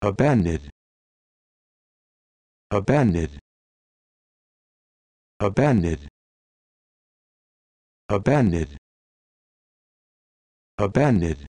abandoned abandoned abandoned abandoned abandoned